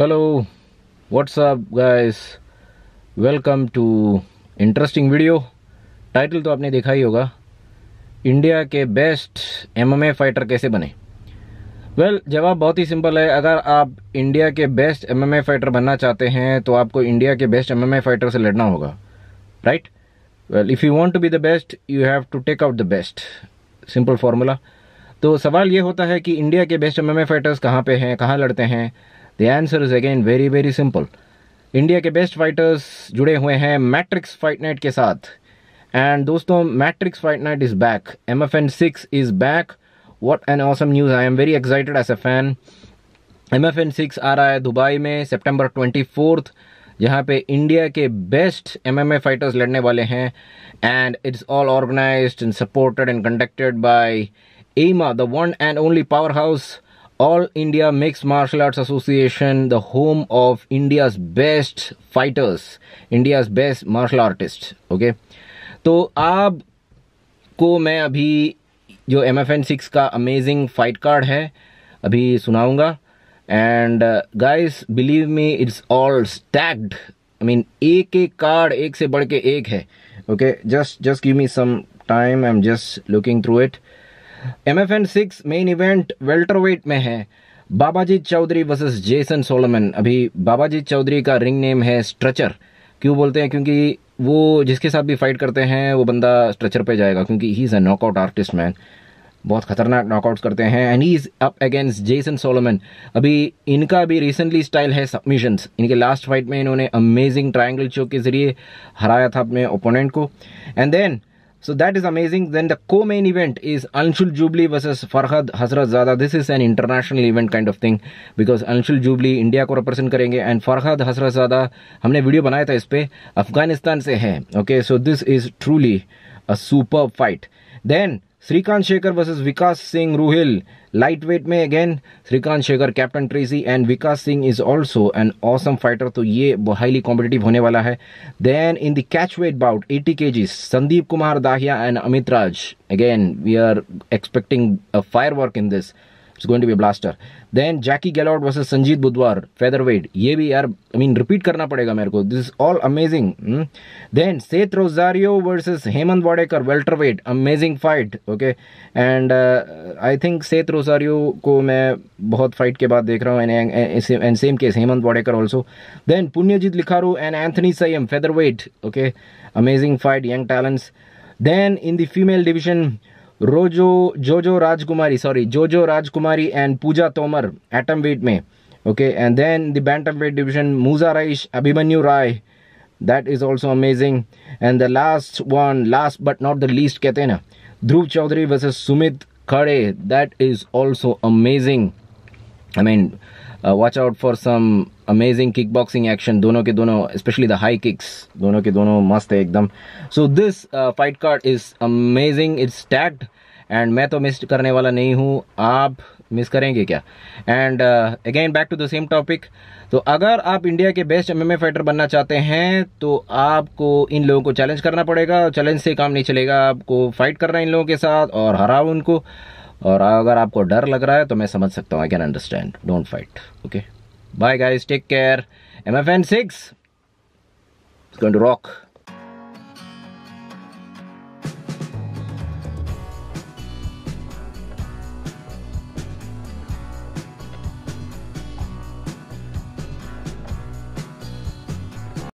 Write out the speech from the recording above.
Hello what's up guys welcome to interesting video title तो आपने देखा ही होगा इंडिया के बेस्ट एमएमए फाइटर कैसे बने वेल well, जवाब बहुत ही सिंपल है अगर आप इंडिया के बेस्ट एमएमए फाइटर बनना चाहते हैं तो आपको इंडिया के बेस्ट एमएमए फाइटर से लड़ना होगा right well if you want to be the best you have to take out the best simple formula तो सवाल ये होता है कि इंडिया के बेस्ट एमएमए फाइटर्स कहाँ पे हैं कहाँ लड़ते हैं the answer is again very very simple India के बेस्ट फाइटर्स जुड़े हुए हैं मैट्रिक्स फाइट नाइट के साथ एंड दोस्तों Matrix fight night is back M F N six is back what an awesome news I am very excited as a fan M F N six आ रहा है Dubai में September twenty fourth जहाँ पे India के best M M A fighters लड़ने वाले हैं and it's all organize and supported and conducted by AIMMA the one and only power house all India mix martial arts association the home of India's best fighters India's best martial artist okay तो आप को मैं अभी जो M F N six का amazing fight card है अभी सुनाऊंगा and guys believe me it's all stacked I mean एक एक कार्ड एक से बढ़ के एक है okay just just give me some time I am just looking through it M F N six main event welterweight में है बाबाजी चौधरी वर्सेस जेसन सोलोमन अभी बाबाजी चौधरी का रिंग नेम है स्ट्रचर क्यों बोलते हैं क्योंकि वो जिसके साथ भी फाइट करते हैं वो बंदा स्ट्रचर पे जाएगा क्योंकि he is a knockout artist man बहुत खतरनाक नॉकआउट्स करते हैं and he is up against Jason Solomon अभी इनका भी रिसेंटली स्टाइल है सबमिशंस इनके लास्ट फाइट में इन्होंने अमेजिंग ट्राइंगल चोक के ज़रिए हराया था अपने ओपोनेंट को and then So that is amazing. Then the co-main event is Anshul Jubilee versus Farhad Hazratzada. This is an international event kind of thing because Anshul Jubilee India ko represent karenge and Farhad Hazratzada, humne video banaya tha ispe, Afghanistan se hai. Okay, so this is truly a superb fight. Then Srikanth Shekhar versus Vikas Singh Ruhil. Lightweight May again Srikanth Shekhar, Captain Tracy and Vikas Singh is also an awesome fighter. तो ये highly competitive होने Then in the catchweight bout 80 kgs Sandeep Kumar Dahia and Amit Raj. Again we are expecting a firework in this. It's going to be blaster then Jacky Gallot versus Sanjeet Budhwar featherweight ये भी यार I mean repeat करना पड़ेगा मेरे को this is all amazing then Seth Rozario versus Hemant Wadekar welterweight amazing fight okay and I think Seth Rozario को मैं बहुत फाइट के बाद देख रहा हूँ and same case Hemant Wadekar also then Punyajit Likharu and Anthony Sayam featherweight okay amazing fight young talents then in the female division Rojo Jojo Rajkumari, sorry, Jojo Rajkumari and Puja Tomar, atom weight me, Okay, and then the bantamweight division, Muza Raish, Abhimanyu Rai. That is also amazing. And the last one, last but not the least, Katena. Dhruv Chaudhary versus Sumit Kare, That is also amazing. I mean, watch out for some amazing kick boxing action दोनों के दोनों specially the high kicks दोनों के दोनों मस्त है एकदम so this fight card is amazing it's stacked and मैं तो मिस करने वाला नहीं हूँ आप मिस करेंगे क्या and again back to the same topic तो अगर आप इंडिया के बेस्ट एम फाइटर बनना चाहते हैं तो आपको इन लोगों को चैलेंज करना पड़ेगा चैलेंज से काम नहीं चलेगा आपको फाइट करना इन लोगों के साथ और हराओ उनको और अगर आपको डर लग रहा है तो मैं समझ सकता हूँ I can understand don't fight okay bye guys take care M F N six going to